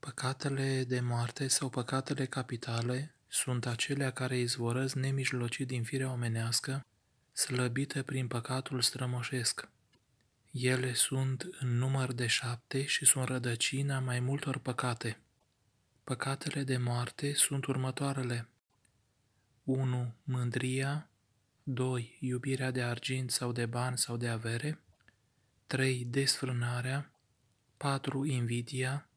Păcatele de moarte sau păcatele capitale sunt acelea care izvorăz nemijlocit din firea omenească, slăbite prin păcatul strămoșesc. Ele sunt în număr de șapte și sunt rădăcina mai multor păcate. Păcatele de moarte sunt următoarele. 1. Mândria 2. Iubirea de argint sau de bani sau de avere 3. Desfrânarea 4. Invidia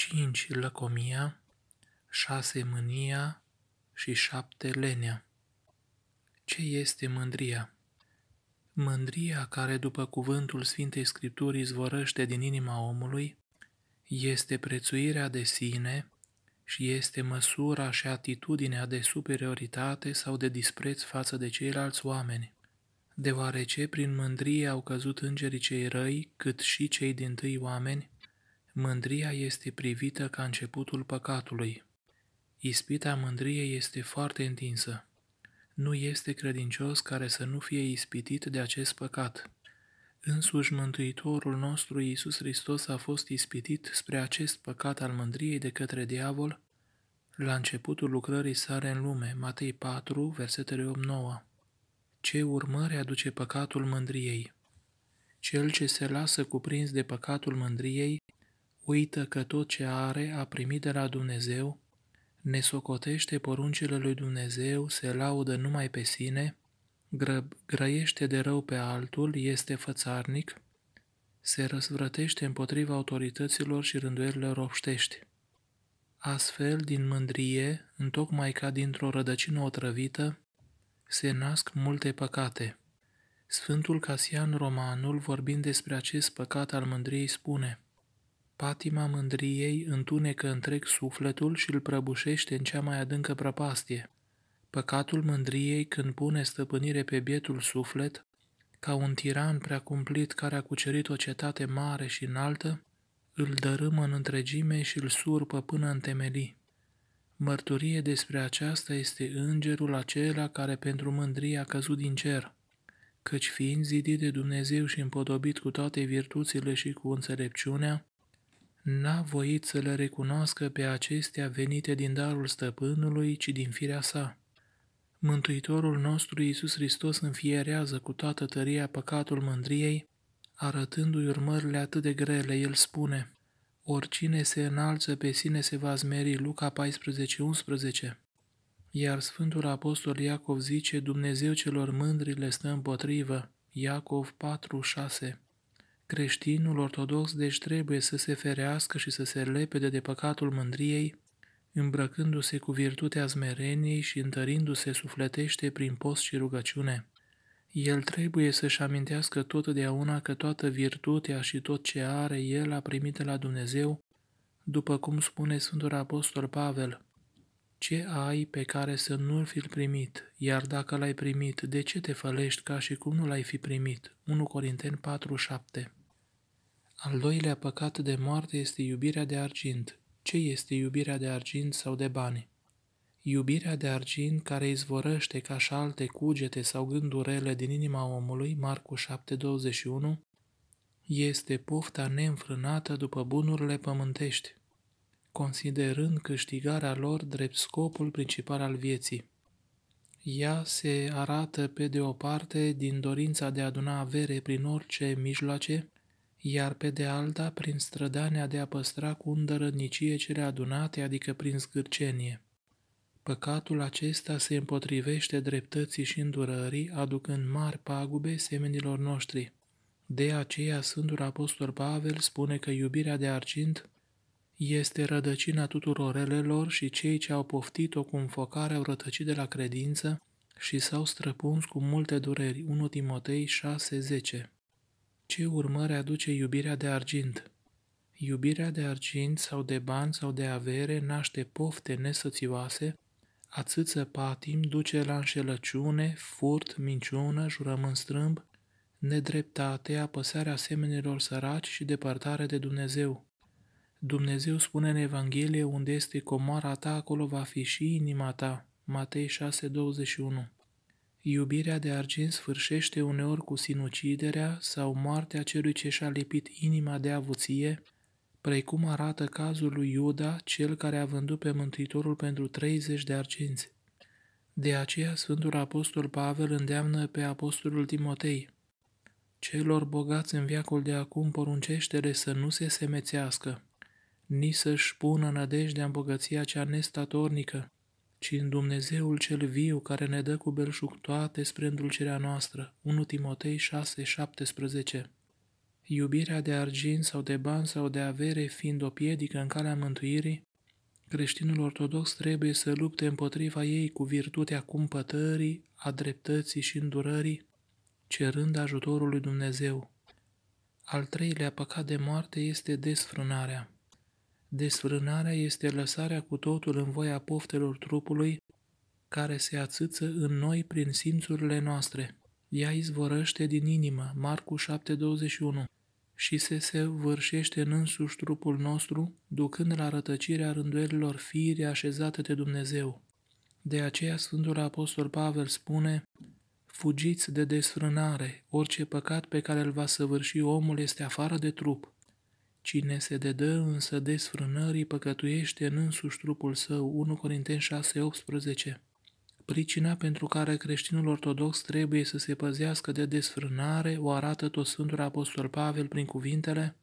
5. Lăcomia, 6. Mânia și 7. Lenea. Ce este mândria? Mândria care, după cuvântul Sfintei Scripturii, zvorăște din inima omului, este prețuirea de sine și este măsura și atitudinea de superioritate sau de dispreț față de ceilalți oameni, deoarece prin mândrie au căzut îngerii cei răi, cât și cei din tâi oameni, Mândria este privită ca începutul păcatului. Ispita mândriei este foarte întinsă. Nu este credincios care să nu fie ispitit de acest păcat. Însuși Mântuitorul nostru Iisus Hristos a fost ispitit spre acest păcat al mândriei de către diavol la începutul lucrării sare în lume, Matei 4, versetele 8-9. Ce urmări aduce păcatul mândriei? Cel ce se lasă cuprins de păcatul mândriei uită că tot ce are a primit de la Dumnezeu, ne socotește poruncile lui Dumnezeu, se laudă numai pe sine, gră, grăiește de rău pe altul, este fățarnic, se răsvrătește împotriva autorităților și rânduielilor obștești. Astfel, din mândrie, întocmai ca dintr-o rădăcină otrăvită, se nasc multe păcate. Sfântul Casian Romanul, vorbind despre acest păcat al mândriei, spune – Patima mândriei întunecă întreg sufletul și îl prăbușește în cea mai adâncă prăpastie. Păcatul mândriei când pune stăpânire pe bietul suflet, ca un tiran prea cumplit care a cucerit o cetate mare și înaltă, îl dărâmă în întregime și îl surpă până în temelii. Mărturie despre aceasta este îngerul acela care pentru mândrie a căzut din cer, căci fiind zidit de Dumnezeu și împodobit cu toate virtuțile și cu înțelepciunea, n-a voit să le recunoască pe acestea venite din darul stăpânului, ci din firea sa. Mântuitorul nostru Iisus Hristos înfierează cu toată tăria păcatul mândriei, arătându-i urmările atât de grele, el spune, Oricine se înalță pe sine se va zmeri, Luca 14:11. Iar Sfântul Apostol Iacov zice, Dumnezeu celor mândri le stă împotrivă, Iacov 4:6. Creștinul ortodox deci trebuie să se ferească și să se lepede de păcatul mândriei, îmbrăcându-se cu virtutea zmereniei și întărindu-se sufletește prin post și rugăciune. El trebuie să-și amintească totdeauna că toată virtutea și tot ce are el a primit la Dumnezeu, după cum spune Sfântul Apostol Pavel. Ce ai pe care să nu-l fi primit, iar dacă l-ai primit, de ce te fălești ca și cum nu l-ai fi primit? 1 Corinteni 4, 7 al doilea păcat de moarte este iubirea de argint. Ce este iubirea de argint sau de bani? Iubirea de argint care izvorăște ca și alte cugete sau gândurile din inima omului, Marcu 7:21, este pofta neînfrânată după bunurile pământești, considerând câștigarea lor drept scopul principal al vieții. Ea se arată pe de o parte din dorința de a aduna avere prin orice mijloace, iar pe de alta prin strădania de a păstra cu îndărădnicie cele adunate, adică prin zgârcenie. Păcatul acesta se împotrivește dreptății și îndurării, aducând mari pagube semenilor noștri. De aceea Sfântul Apostol Pavel spune că iubirea de argint este rădăcina tuturor relelor și cei ce au poftit-o cu înfocare au rătăcit de la credință și s-au străpuns cu multe dureri. 1 Timotei 6:10 ce urmări aduce iubirea de argint? Iubirea de argint sau de bani sau de avere naște pofte nesățioase, atâță patim duce la înșelăciune, furt, minciună, jurământ strâmb, nedreptate, apăsarea semenilor săraci și depărtare de Dumnezeu. Dumnezeu spune în Evanghelie, unde este comoara ta, acolo va fi și inima ta. Matei 6, 21 Iubirea de argint sfârșește uneori cu sinuciderea sau moartea celui ce și-a lipit inima de avuție, precum arată cazul lui Iuda, cel care a vândut pe Mântuitorul pentru 30 de arginți. De aceea Sfântul Apostol Pavel îndeamnă pe Apostolul Timotei. Celor bogați în viacul de acum poruncește-le să nu se semețească, nici să-și pună nădejdea în bogăția cea nestatornică, ci în Dumnezeul cel viu care ne dă cu belșug toate spre îndulcerea noastră. 1 Timotei 6,17 Iubirea de argint sau de bani sau de avere fiind o piedică în calea mântuirii, creștinul ortodox trebuie să lupte împotriva ei cu virtutea cumpătării, a dreptății și îndurării, cerând ajutorul lui Dumnezeu. Al treilea păcat de moarte este desfrânarea. Desfrânarea este lăsarea cu totul în voia poftelor trupului care se ațâță în noi prin simțurile noastre. Ea izvorăște din inimă, Marcu 7:21, și se sevârșește în însuși trupul nostru, ducând la rătăcirea rânduielilor firii așezate de Dumnezeu. De aceea Sfântul Apostol Pavel spune, Fugiți de desfrânare, orice păcat pe care îl va săvârși omul este afară de trup. Cine se dedă însă desfrânării păcătuiește în însuși trupul său, 1 Corinteni 6:18. Pricina pentru care creștinul ortodox trebuie să se păzească de desfrânare o arată tot Sfântul Apostol Pavel prin cuvintele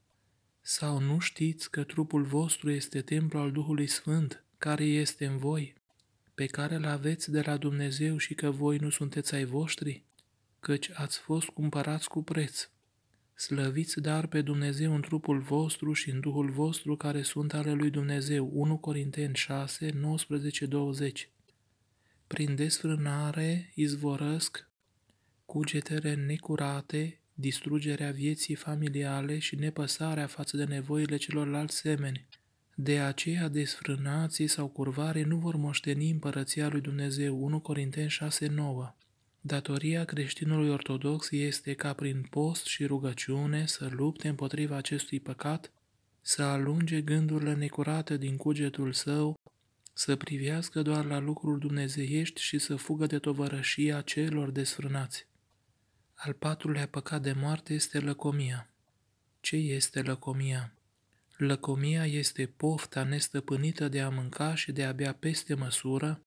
Sau nu știți că trupul vostru este templu al Duhului Sfânt, care este în voi, pe care îl aveți de la Dumnezeu și că voi nu sunteți ai voștri? Căci ați fost cumpărați cu preț. Slăviți dar pe Dumnezeu în trupul vostru și în Duhul vostru care sunt ale lui Dumnezeu. 1 Corinteni 6, 19-20 Prin desfrânare izvorăsc cugetere necurate, distrugerea vieții familiale și nepăsarea față de nevoile celorlalți semeni. De aceea desfrânații sau curvare nu vor moșteni împărăția lui Dumnezeu. 1 Corinteni 6, 9 Datoria creștinului ortodox este ca prin post și rugăciune să lupte împotriva acestui păcat, să alunge gândurile necurate din cugetul său, să privească doar la lucruri dumnezeiești și să fugă de tovărășia celor desfrânați. Al patrulea păcat de moarte este lăcomia. Ce este lăcomia? Lăcomia este pofta nestăpânită de a mânca și de a bea peste măsură,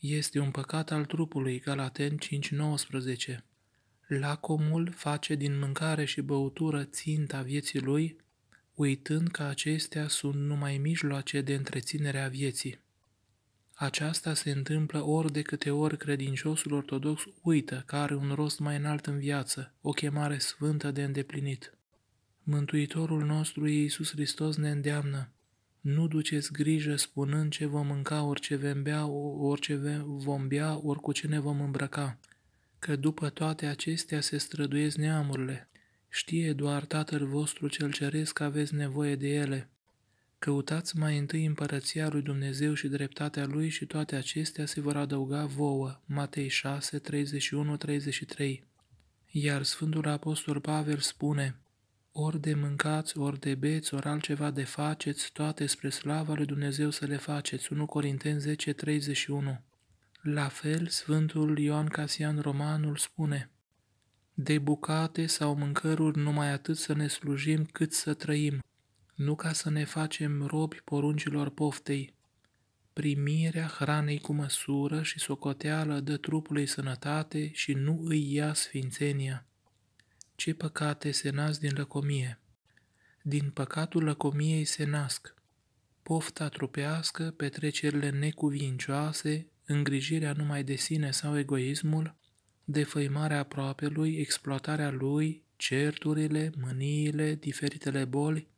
este un păcat al trupului, Galaten 5.19. Lacomul face din mâncare și băutură ținta vieții lui, uitând că acestea sunt numai mijloace de întreținere a vieții. Aceasta se întâmplă ori de câte ori credinciosul ortodox uită că are un rost mai înalt în viață, o chemare sfântă de îndeplinit. Mântuitorul nostru Iisus Hristos ne îndeamnă, nu duceți grijă spunând ce vom mânca, orice vom bea, orice vom bea, ori cu ce ne vom îmbrăca. Că după toate acestea se străduiesc neamurile. Știe doar Tatăl vostru cel ceresc că aveți nevoie de ele. Căutați mai întâi împărăția lui Dumnezeu și dreptatea lui și toate acestea se vor adăuga vouă. Matei 6, 31-33 Iar Sfântul Apostol Pavel spune, ori de mâncați, ori de beți, ori altceva de faceți, toate spre slava lui Dumnezeu să le faceți. 1 Corinteni 10, 31 La fel, Sfântul Ioan Casian Romanul spune De bucate sau mâncăruri numai atât să ne slujim cât să trăim, nu ca să ne facem robi poruncilor poftei. Primirea hranei cu măsură și socoteală dă trupului sănătate și nu îi ia sfințenia ce păcate se nasc din lăcomie. Din păcatul lăcomiei se nasc pofta trupească, petrecerile necuvincioase, îngrijirea numai de sine sau egoismul, defăimarea aproapelui, exploatarea lui, certurile, mâniile, diferitele boli,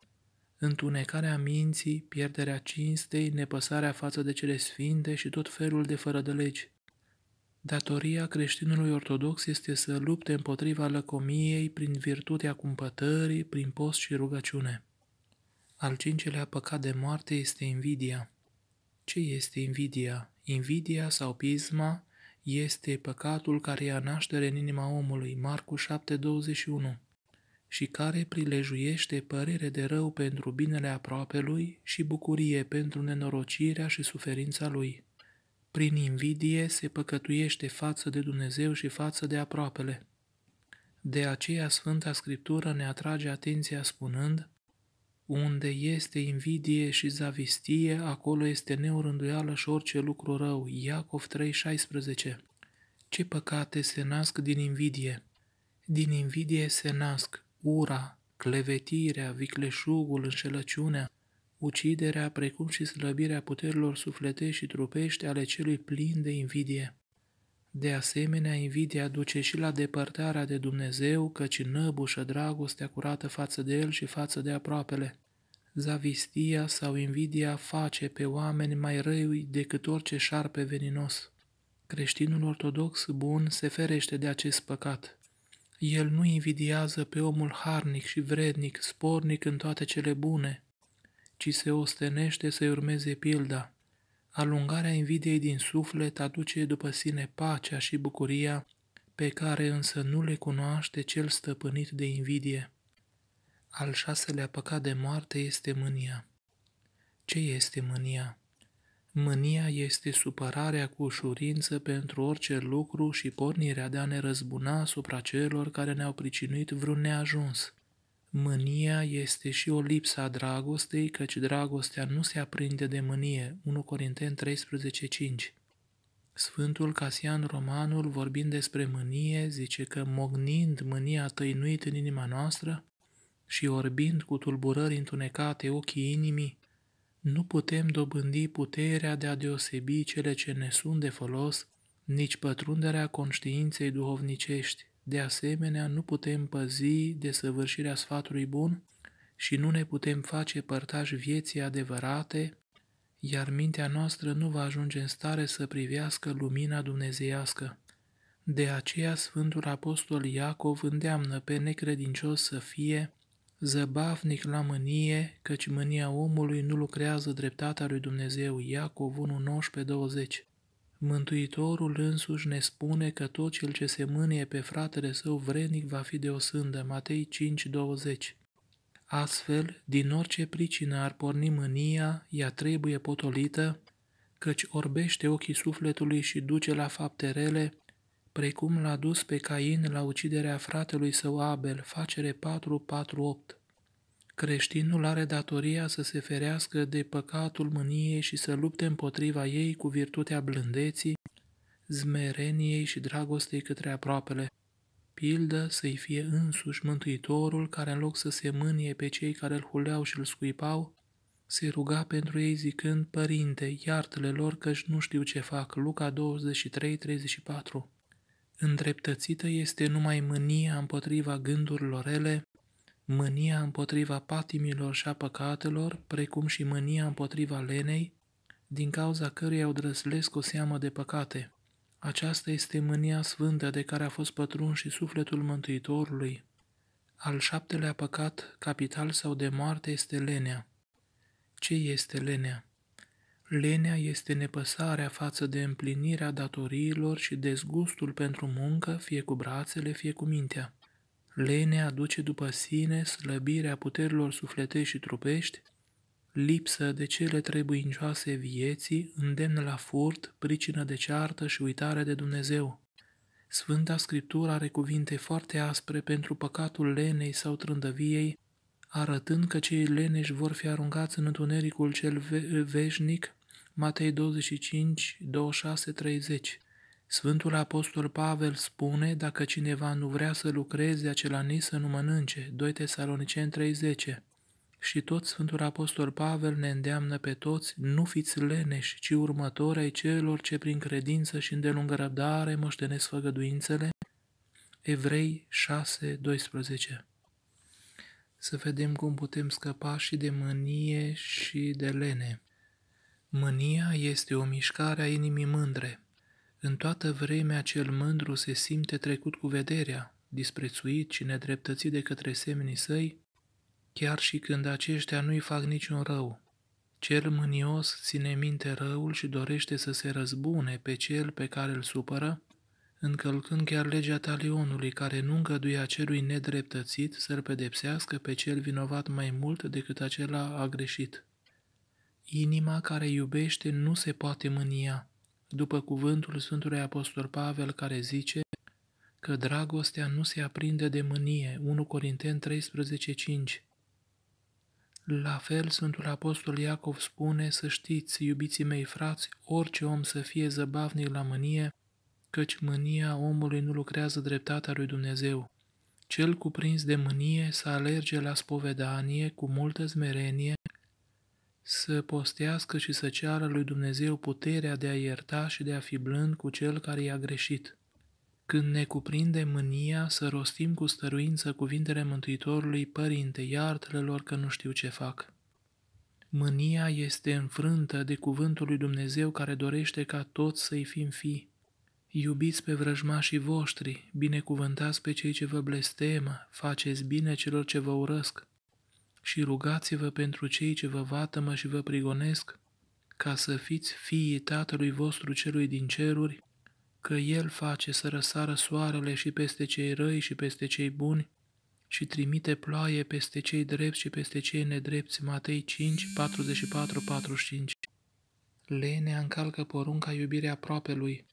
întunecarea minții, pierderea cinstei, nepăsarea față de cele sfinte și tot felul de fără de legi. Datoria creștinului ortodox este să lupte împotriva lăcomiei prin virtutea cumpătării, prin post și rugăciune. Al cincilea păcat de moarte este invidia. Ce este invidia? Invidia sau pisma este păcatul care ia naștere în inima omului, Marcu 7:21, și care prilejuiește părere de rău pentru binele aproapelui și bucurie pentru nenorocirea și suferința lui. Prin invidie se păcătuiește față de Dumnezeu și față de aproapele. De aceea Sfânta Scriptură ne atrage atenția spunând unde este invidie și zavistie, acolo este neorânduială și orice lucru rău. Iacov 3,16 Ce păcate se nasc din invidie? Din invidie se nasc ura, clevetirea, vicleșugul, înșelăciunea, uciderea precum și slăbirea puterilor sufletești și trupești ale celui plin de invidie. De asemenea, invidia duce și la depărtarea de Dumnezeu, căci năbușă dragostea curată față de El și față de aproapele. Zavistia sau invidia face pe oameni mai răi decât orice șarpe veninos. Creștinul ortodox bun se ferește de acest păcat. El nu invidiază pe omul harnic și vrednic, spornic în toate cele bune, ci se ostenește să-i urmeze pilda. Alungarea invidiei din suflet aduce după sine pacea și bucuria pe care însă nu le cunoaște cel stăpânit de invidie. Al șaselea păcat de moarte este mânia. Ce este mânia? Mânia este supărarea cu ușurință pentru orice lucru și pornirea de a ne răzbuna asupra celor care ne-au pricinuit vreun neajuns. Mânia este și o lipsă a dragostei, căci dragostea nu se aprinde de mânie. 1 Corinteni 13:5 Sfântul Casian Romanul, vorbind despre mânie, zice că mognind mânia tăinuit în inima noastră și orbind cu tulburări întunecate ochii inimii, nu putem dobândi puterea de a deosebi cele ce ne sunt de folos, nici pătrunderea conștiinței duhovnicești. De asemenea, nu putem păzi de săvârșirea sfatului bun și nu ne putem face părtași vieții adevărate, iar mintea noastră nu va ajunge în stare să privească lumina dumnezeiască. De aceea Sfântul Apostol Iacov îndeamnă pe necredincios să fie zăbavnic la mânie, căci mânia omului nu lucrează dreptatea lui Dumnezeu. Iacov 1, 19, 20 Mântuitorul însuși ne spune că tot cel ce se mânie pe fratele său vrenic va fi de o sândă. Matei 5:20 Astfel, din orice pricină ar porni mânia, ea trebuie potolită, căci orbește ochii sufletului și duce la fapte rele, precum l-a dus pe Cain la uciderea fratelui său Abel, facere 4:48 creștinul are datoria să se ferească de păcatul mâniei și să lupte împotriva ei cu virtutea blândeții, zmereniei și dragostei către aproapele. Pildă să-i fie însuși Mântuitorul care în loc să se mânie pe cei care îl huleau și îl scuipau, se ruga pentru ei zicând, Părinte, iartă-le lor căci nu știu ce fac. Luca 23, 34 Îndreptățită este numai mânia împotriva gândurilor ele mânia împotriva patimilor și a păcatelor, precum și mânia împotriva lenei, din cauza căreia drăslesc o seamă de păcate. Aceasta este mânia sfântă de care a fost pătrun și sufletul Mântuitorului. Al șaptelea păcat, capital sau de moarte, este lenea. Ce este lenea? Lenea este nepăsarea față de împlinirea datoriilor și dezgustul pentru muncă, fie cu brațele, fie cu mintea. Lene aduce după sine slăbirea puterilor sufletești și trupești, lipsă de cele trebuincioase vieții, îndemn la furt, pricină de ceartă și uitare de Dumnezeu. Sfânta Scriptură are cuvinte foarte aspre pentru păcatul lenei sau trândăviei, arătând că cei leneși vor fi aruncați în întunericul cel ve- veșnic, Matei 25, 26, 30. Sfântul Apostol Pavel spune, dacă cineva nu vrea să lucreze, acela nici să nu mănânce, 2 Tesaloniceni 30. Și tot Sfântul Apostol Pavel ne îndeamnă pe toți, nu fiți leneși, ci următori ai celor ce prin credință și îndelungă răbdare moștenesc făgăduințele. Evrei 6.12 Să vedem cum putem scăpa și de mânie și de lene. Mânia este o mișcare a inimii mândre, în toată vremea cel mândru se simte trecut cu vederea, disprețuit și nedreptățit de către semenii săi, chiar și când aceștia nu-i fac niciun rău. Cel mânios ține minte răul și dorește să se răzbune pe cel pe care îl supără, încălcând chiar legea talionului care nu îngăduie acelui nedreptățit să-l pedepsească pe cel vinovat mai mult decât acela a greșit. Inima care iubește nu se poate mânia după cuvântul Sfântului Apostol Pavel care zice că dragostea nu se aprinde de mânie, 1 Corinten 13:5. La fel, Sfântul Apostol Iacov spune să știți, iubiții mei frați, orice om să fie zăbavnic la mânie, căci mânia omului nu lucrează dreptatea lui Dumnezeu. Cel cuprins de mânie să alerge la spovedanie cu multă zmerenie, să postească și să ceară lui Dumnezeu puterea de a ierta și de a fi blând cu cel care i-a greșit. Când ne cuprinde mânia, să rostim cu stăruință cuvintele Mântuitorului, Părinte, iartă lor că nu știu ce fac. Mânia este înfrântă de cuvântul lui Dumnezeu care dorește ca toți să-i fim fi. Iubiți pe vrăjmașii voștri, binecuvântați pe cei ce vă blestemă, faceți bine celor ce vă urăsc, și rugați-vă pentru cei ce vă vatămă și vă prigonesc, ca să fiți fiii Tatălui vostru celui din ceruri, că El face să răsară soarele și peste cei răi și peste cei buni și trimite ploaie peste cei drepți și peste cei nedrepți. Matei 5, 44-45 Lenea încalcă porunca iubirea aproapelui.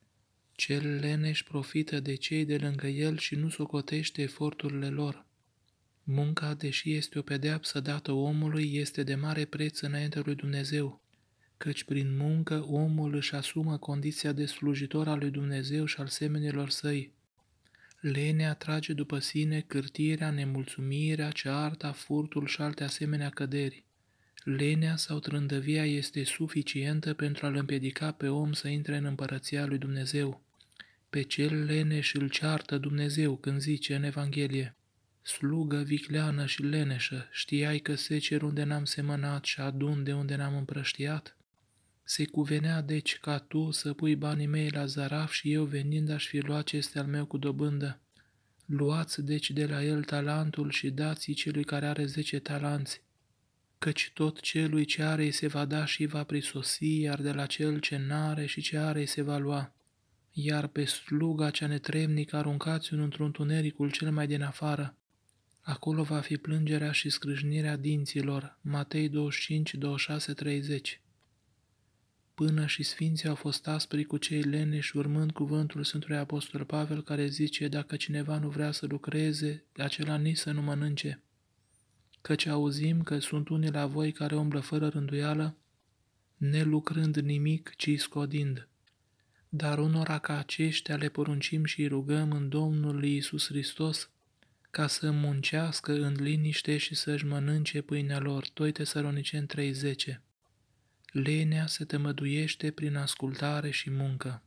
Cel leneș profită de cei de lângă el și nu socotește eforturile lor. Munca, deși este o pedeapsă dată omului, este de mare preț înaintea lui Dumnezeu, căci prin muncă omul își asumă condiția de slujitor al lui Dumnezeu și al semenilor săi. Lenea trage după sine cârtirea, nemulțumirea, cearta, furtul și alte asemenea căderi. Lenea sau trândăvia este suficientă pentru a-l împiedica pe om să intre în împărăția lui Dumnezeu. Pe cel lene și îl ceartă Dumnezeu când zice în Evanghelie, Slugă vicleană și leneșă, știai că seceri unde n-am semănat și adun de unde n-am împrăștiat? Se cuvenea deci ca tu să pui banii mei la zaraf și eu venind aș fi luat ce este al meu cu dobândă. Luați deci de la el talentul și dați-i celui care are zece talanți, căci tot celui ce are se va da și va prisosi, iar de la cel ce n-are și ce are se va lua. Iar pe sluga cea netremnică aruncați-o într-un tunericul cel mai din afară, Acolo va fi plângerea și scrâșnirea dinților. Matei 25, 26, 30 Până și sfinții au fost aspri cu cei leneși, urmând cuvântul Sfântului Apostol Pavel, care zice, dacă cineva nu vrea să lucreze, acela nici să nu mănânce. Căci auzim că sunt unii la voi care umblă fără rânduială, nelucrând nimic, ci scodind. Dar unora ca aceștia le poruncim și rugăm în Domnul Iisus Hristos ca să muncească în liniște și să-și mănânce pâinea lor. 2 Tesaloniceni 3.10 Lenea se tămăduiește prin ascultare și muncă.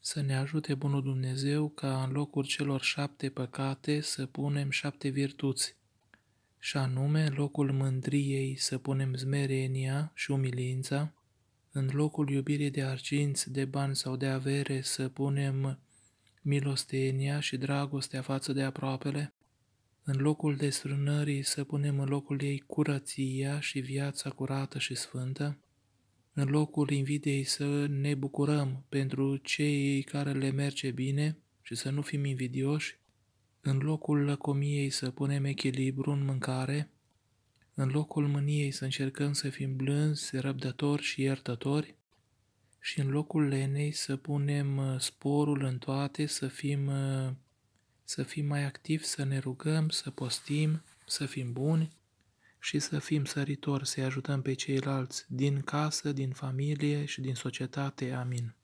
Să ne ajute Bunul Dumnezeu ca în locul celor șapte păcate să punem șapte virtuți, și anume în locul mândriei să punem zmerenia și umilința, în locul iubirii de arginți, de bani sau de avere să punem milostenia și dragostea față de aproapele, în locul desfrânării să punem în locul ei curăția și viața curată și sfântă, în locul invidiei să ne bucurăm pentru cei care le merge bine și să nu fim invidioși, în locul lăcomiei să punem echilibru în mâncare, în locul mâniei să încercăm să fim blânzi, răbdători și iertători, și în locul lenei să punem uh, sporul în toate, să fim, uh, să fim mai activi, să ne rugăm, să postim, să fim buni și să fim săritori, să-i ajutăm pe ceilalți din casă, din familie și din societate. Amin.